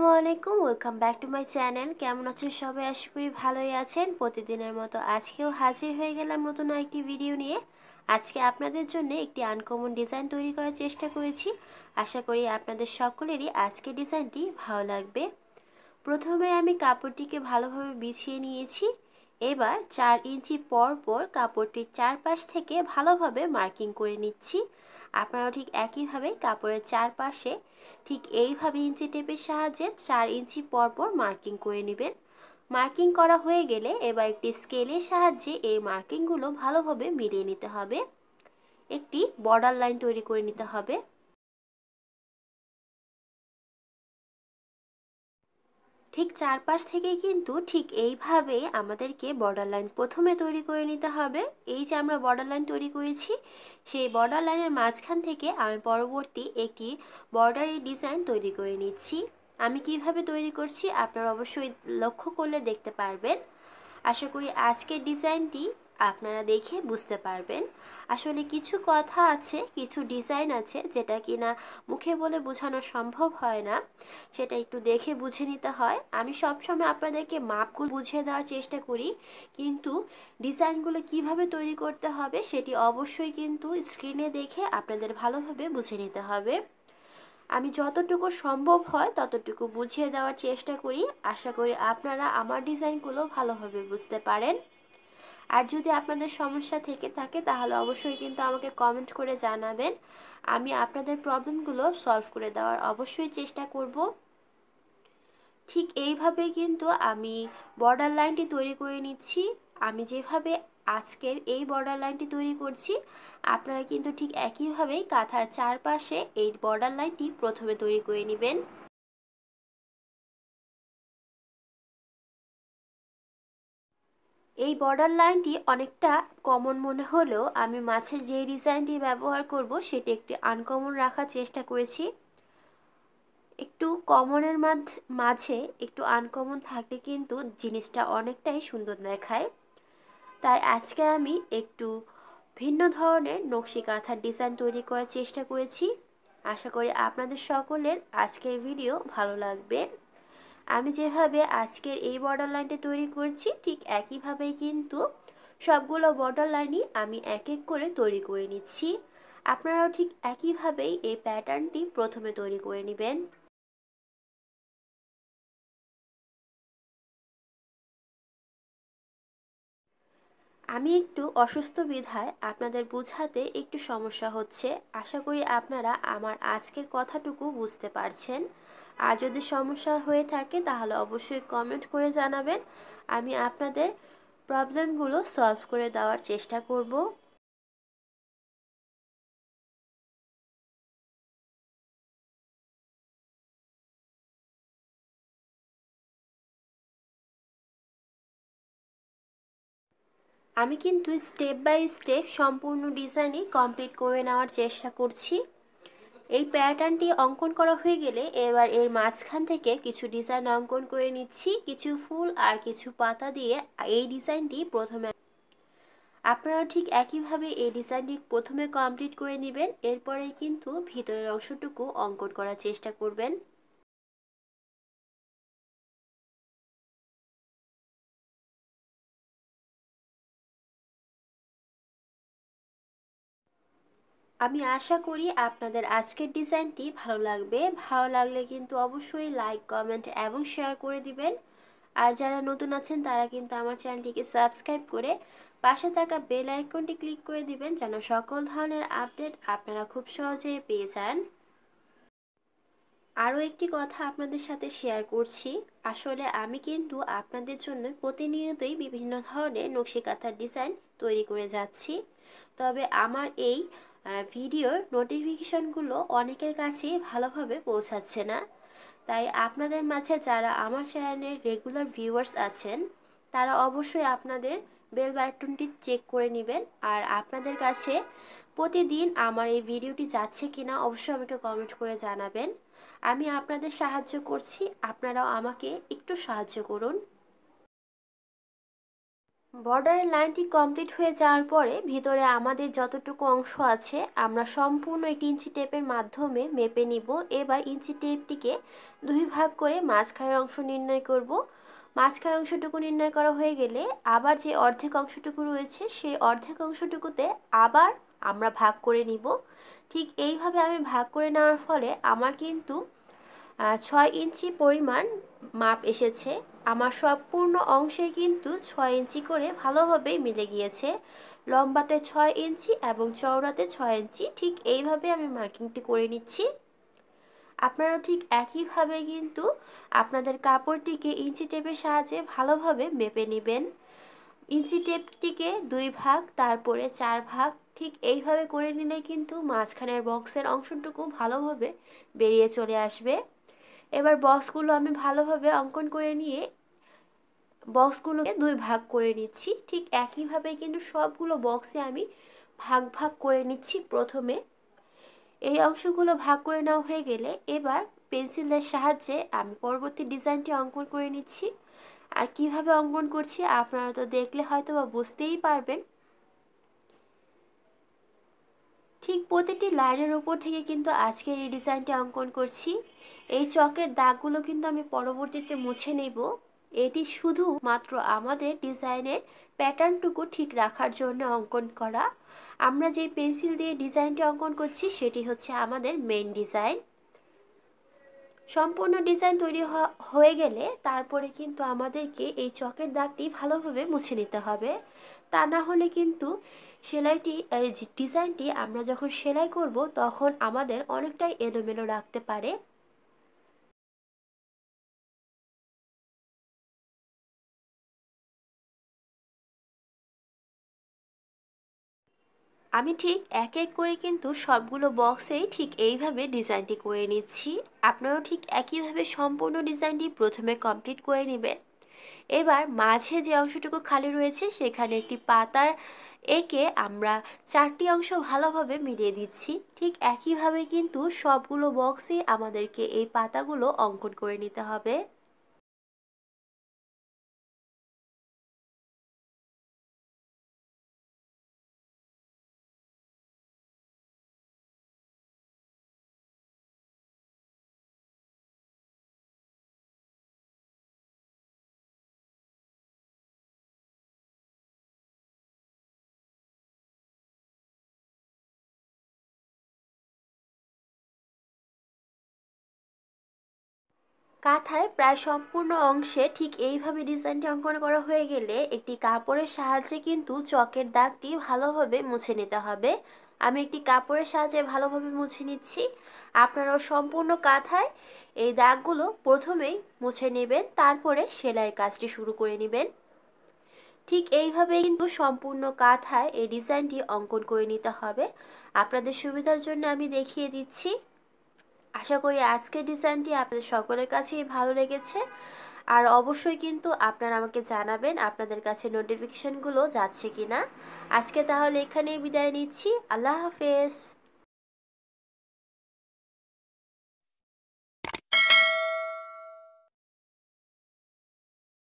আসসালামু আলাইকুম welcome back to my channel কেমন আছেন সবাই আশা করি ভালোই আছেন প্রতিদিনের মতো আজকেও হাজির হয়ে গেলাম নতুন একটি ভিডিও নিয়ে আজকে আপনাদের জন্য একটি আনকমন ডিজাইন তৈরি করার চেষ্টা করেছি আশা করি আপনাদের সকলেরই আজকে ডিজাইনটি ভালো লাগবে প্রথমে আমি কাপড়টিকে ভালোভাবে বিছিয়ে নিয়েছি এবার চার ইঞ্চি পর পর কাপড়টির চারপাশ থেকে ভালোভাবে মার্কিং করে নিচ্ছি আপনারাও ঠিক একইভাবে কাপড়ের চারপাশে ঠিক এইভাবে ইঞ্চি টেপের সাহায্যে চার ইঞ্চি পর পর মার্কিং করে নেবেন মার্কিং করা হয়ে গেলে এবার একটি স্কেলের সাহায্যে এই মার্কিংগুলো ভালোভাবে মিলিয়ে নিতে হবে একটি বর্ডার লাইন তৈরি করে নিতে হবে ঠিক চারপাশ থেকে কিন্তু ঠিক এইভাবে আমাদেরকে বর্ডার লাইন প্রথমে তৈরি করে নিতে হবে এই যে আমরা বর্ডার লাইন তৈরি করেছি সেই বর্ডার লাইনের মাঝখান থেকে আমি পরবর্তী একটি বর্ডারি ডিজাইন তৈরি করে নিচ্ছি আমি কিভাবে তৈরি করছি আপনারা অবশ্যই লক্ষ্য করলে দেখতে পারবেন আশা করি আজকের ডিজাইনটি আপনারা দেখে বুঝতে পারবেন আসলে কিছু কথা আছে কিছু ডিজাইন আছে যেটা কি না মুখে বলে বোঝানো সম্ভব হয় না সেটা একটু দেখে বুঝে নিতে হয় আমি সবসময় আপনাদেরকে মাপগুলো বুঝিয়ে দেওয়ার চেষ্টা করি কিন্তু ডিজাইনগুলো কিভাবে তৈরি করতে হবে সেটি অবশ্যই কিন্তু স্ক্রিনে দেখে আপনাদের ভালোভাবে বুঝে নিতে হবে আমি যতটুকু সম্ভব হয় ততটুকু বুঝিয়ে দেওয়ার চেষ্টা করি আশা করি আপনারা আমার ডিজাইনগুলো ভালোভাবে বুঝতে পারেন আর যদি আপনাদের সমস্যা থেকে থাকে তাহলে অবশ্যই কিন্তু আমাকে কমেন্ট করে জানাবেন আমি আপনাদের প্রবলেমগুলো সলভ করে দেওয়ার অবশ্যই চেষ্টা করব ঠিক এইভাবে কিন্তু আমি বর্ডার লাইনটি তৈরি করে নিচ্ছি আমি যেভাবে আজকের এই বর্ডার লাইনটি তৈরি করছি আপনারা কিন্তু ঠিক একইভাবেই কাঁথার চারপাশে এই বর্ডার লাইনটি প্রথমে তৈরি করে নেবেন এই বর্ডার লাইনটি অনেকটা কমন মনে হলেও আমি মাঝে যে ডিজাইনটি ব্যবহার করব সেটি একটি আনকমন রাখার চেষ্টা করেছি একটু কমনের মাঝে একটু আনকমন থাকলে কিন্তু জিনিসটা অনেকটাই সুন্দর দেখায় তাই আজকে আমি একটু ভিন্ন ধরনের নকশি কাঁথার ডিজাইন তৈরি করার চেষ্টা করেছি আশা করি আপনাদের সকলের আজকের ভিডিও ভালো লাগবে আমি যেভাবে আজকের এই বর্ডার লাইনটা তৈরি করছি ঠিক একইভাবেই কিন্তু সবগুলো বর্ডার লাইনই আমি এক এক করে তৈরি করে নিচ্ছি আপনারাও ঠিক একইভাবেই এই প্যাটার্নটি প্রথমে তৈরি করে নেবেন আমি একটু অসুস্থ বিধায় আপনাদের বুঝাতে একটু সমস্যা হচ্ছে আশা করি আপনারা আমার আজকের কথাটুকু বুঝতে পারছেন আর যদি সমস্যা হয়ে থাকে তাহলে অবশ্যই কমেন্ট করে জানাবেন আমি আপনাদের প্রবলেমগুলো সলভ করে দেওয়ার চেষ্টা করব আমি কিন্তু স্টেপ বাই স্টেপ সম্পূর্ণ ডিজাইনই কমপ্লিট করে নেওয়ার চেষ্টা করছি এই প্যাটার্নটি অঙ্কন করা হয়ে গেলে এবার এর মাঝখান থেকে কিছু ডিজাইন অঙ্কন করে নিচ্ছি কিছু ফুল আর কিছু পাতা দিয়ে এই ডিজাইনটি প্রথমে আপনারা ঠিক একইভাবে এই ডিজাইনটি প্রথমে কমপ্লিট করে নেবেন এরপরে কিন্তু ভিতরের অংশটুকু অঙ্কন করার চেষ্টা করবেন আমি আশা করি আপনাদের আজকের ডিজাইনটি ভালো লাগবে ভালো লাগলে কিন্তু অবশ্যই লাইক কমেন্ট এবং শেয়ার করে দিবেন আর যারা নতুন আছেন তারা কিন্তু আমার চ্যানেলটিকে সাবস্ক্রাইব করে পাশে থাকা বেল আইকনটি ক্লিক করে দিবেন যেন সকল ধরনের আপডেট আপনারা খুব সহজে পেয়ে যান আরও একটি কথা আপনাদের সাথে শেয়ার করছি আসলে আমি কিন্তু আপনাদের জন্য প্রতিনিয়তই বিভিন্ন ধরনের নকশিকাথার ডিজাইন তৈরি করে যাচ্ছি তবে আমার এই ভিডিওর নোটিফিকেশানগুলো অনেকের কাছেই ভালোভাবে পৌঁছাচ্ছে না তাই আপনাদের মাঝে যারা আমার চ্যানেলের রেগুলার ভিউয়ার্স আছেন তারা অবশ্যই আপনাদের বেল বাটনটি চেক করে নেবেন আর আপনাদের কাছে প্রতিদিন আমার এই ভিডিওটি যাচ্ছে কিনা অবশ্যই আমাকে কমেন্ট করে জানাবেন আমি আপনাদের সাহায্য করছি আপনারাও আমাকে একটু সাহায্য করুন বর্ডারের লাইনটি কমপ্লিট হয়ে যাওয়ার পরে ভিতরে আমাদের যতটুকু অংশ আছে আমরা সম্পূর্ণ একটি ইঞ্চি টেপের মাধ্যমে মেপে নিব এবার ইঞ্চি টেপটিকে দুই ভাগ করে মাঝখানের অংশ নির্ণয় করব মাঝখানের অংশটুকু নির্ণয় করা হয়ে গেলে আবার যে অর্ধেক অংশটুকু রয়েছে সেই অর্ধেক অংশটুকুতে আবার আমরা ভাগ করে নিব ঠিক এইভাবে আমি ভাগ করে নেওয়ার ফলে আমার কিন্তু ছয় ইঞ্চি পরিমাণ মাপ এসেছে আমার সম্পূর্ণ অংশে কিন্তু ছয় ইঞ্চি করে ভালোভাবেই মিলে গিয়েছে লম্বাতে ছয় ইঞ্চি এবং চওড়াতে ছয় ইঞ্চি ঠিক এইভাবে আমি মার্কিংটি করে নিচ্ছি আপনারাও ঠিক একইভাবে কিন্তু আপনাদের কাপড়টিকে ইঞ্চি টেপের সাহায্যে ভালোভাবে মেপে নেবেন ইঞ্চি টেপটিকে দুই ভাগ তারপরে চার ভাগ ঠিক এইভাবে করে নিলে কিন্তু মাঝখানের বক্সের অংশটুকু ভালোভাবে বেরিয়ে চলে আসবে এবার বক্সগুলো আমি ভালোভাবে অঙ্কন করে নিয়ে বক্সগুলোকে দুই ভাগ করে নিচ্ছি ঠিক একইভাবে কিন্তু সবগুলো বক্সে আমি ভাগ ভাগ করে নিচ্ছি প্রথমে এই অংশগুলো ভাগ করে নেওয়া হয়ে গেলে এবার পেন্সিলের সাহায্যে আমি পরবর্তী ডিজাইনটি অঙ্কন করে নিচ্ছি আর কিভাবে অঙ্কন করছি আপনারা তো দেখলে হয়তো বা বুঝতেই পারবেন ঠিক প্রতিটি লাইনের উপর থেকে কিন্তু আজকে এই ডিজাইনটি অঙ্কন করছি এই চকের দাগগুলো কিন্তু আমি পরবর্তীতে মুছে নেব এটি শুধু মাত্র আমাদের ডিজাইনের প্যাটার্নটুকু ঠিক রাখার জন্য অঙ্কন করা আমরা যে পেন্সিল দিয়ে ডিজাইনটি অঙ্কন করছি সেটি হচ্ছে আমাদের মেইন ডিজাইন সম্পূর্ণ ডিজাইন তৈরি হয়ে গেলে তারপরে কিন্তু আমাদেরকে এই চকের দাগটি ভালোভাবে মুছে নিতে হবে তা না হলে কিন্তু সেলাইটি ডিজাইনটি আমরা যখন সেলাই করব তখন আমাদের অনেকটাই এলোমেলো রাখতে পারে আমি ঠিক এক এক করে কিন্তু সবগুলো বক্সেই ঠিক এইভাবে ডিজাইনটি করে নিচ্ছি আপনারাও ঠিক একইভাবে সম্পূর্ণ ডিজাইনটি প্রথমে কমপ্লিট করে নেবেন এবার মাঝে যে অংশটুকু খালি রয়েছে সেখানে একটি পাতার একে আমরা চারটি অংশ ভালোভাবে মিলিয়ে দিচ্ছি ঠিক একইভাবে কিন্তু সবগুলো বক্সে আমাদেরকে এই পাতাগুলো অঙ্কন করে নিতে হবে কাঁথায় প্রায় সম্পূর্ণ অংশে ঠিক এইভাবে ডিজাইনটি অঙ্কন করা হয়ে গেলে একটি কাপড়ের সাহায্যে কিন্তু চকের দাগটি ভালোভাবে মুছে নিতে হবে আমি একটি কাপড়ের সাহায্যে ভালোভাবে মুছে নিচ্ছি আপনারাও সম্পূর্ণ কাঁথায় এই দাগগুলো প্রথমেই মুছে নেবেন তারপরে সেলাইয়ের কাজটি শুরু করে নেবেন ঠিক এইভাবে কিন্তু সম্পূর্ণ কাঁথায় এই ডিজাইনটি অঙ্কন করে নিতে হবে আপনাদের সুবিধার জন্য আমি দেখিয়ে দিচ্ছি আশা করি আজকের ডিজাইনটি আপনাদের সকলের কাছেই ভালো লেগেছে আর অবশ্যই কিন্তু আপনারা আমাকে জানাবেন আপনাদের কাছে নোটিফিকেশানগুলো যাচ্ছে কি না আজকে তাহলে এখানেই বিদায় নিচ্ছি আল্লাহ হাফেজ